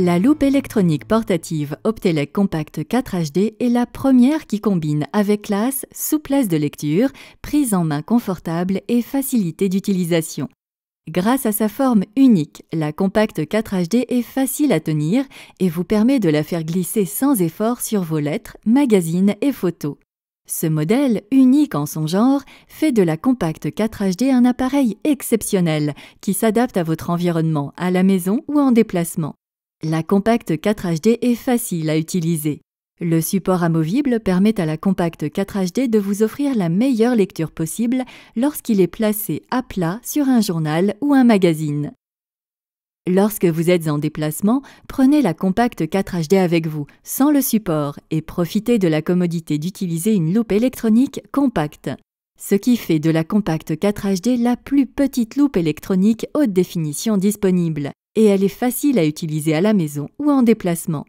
La loupe électronique portative Optelec Compact 4HD est la première qui combine avec classe souplesse de lecture, prise en main confortable et facilité d'utilisation. Grâce à sa forme unique, la Compact 4HD est facile à tenir et vous permet de la faire glisser sans effort sur vos lettres, magazines et photos. Ce modèle, unique en son genre, fait de la Compact 4HD un appareil exceptionnel qui s'adapte à votre environnement, à la maison ou en déplacement. La Compact 4 HD est facile à utiliser. Le support amovible permet à la Compact 4 HD de vous offrir la meilleure lecture possible lorsqu'il est placé à plat sur un journal ou un magazine. Lorsque vous êtes en déplacement, prenez la Compact 4 HD avec vous, sans le support, et profitez de la commodité d'utiliser une loupe électronique compacte, ce qui fait de la Compact 4 HD la plus petite loupe électronique haute définition disponible et elle est facile à utiliser à la maison ou en déplacement.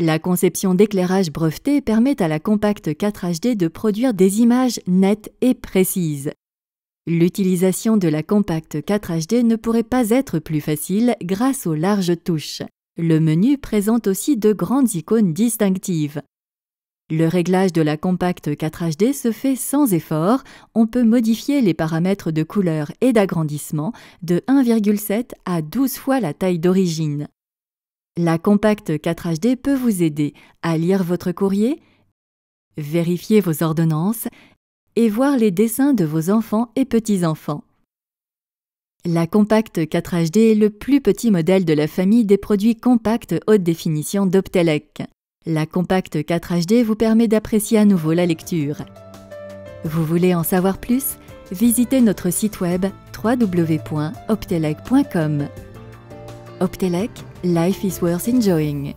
La conception d'éclairage breveté permet à la Compact 4HD de produire des images nettes et précises. L'utilisation de la Compact 4HD ne pourrait pas être plus facile grâce aux larges touches. Le menu présente aussi de grandes icônes distinctives. Le réglage de la Compact 4HD se fait sans effort, on peut modifier les paramètres de couleur et d'agrandissement de 1,7 à 12 fois la taille d'origine. La Compact 4HD peut vous aider à lire votre courrier, vérifier vos ordonnances et voir les dessins de vos enfants et petits-enfants. La Compact 4HD est le plus petit modèle de la famille des produits compacts haute définition d'Optelec. La compacte 4 HD vous permet d'apprécier à nouveau la lecture. Vous voulez en savoir plus Visitez notre site web www.optelec.com. Optelec, Life is worth enjoying.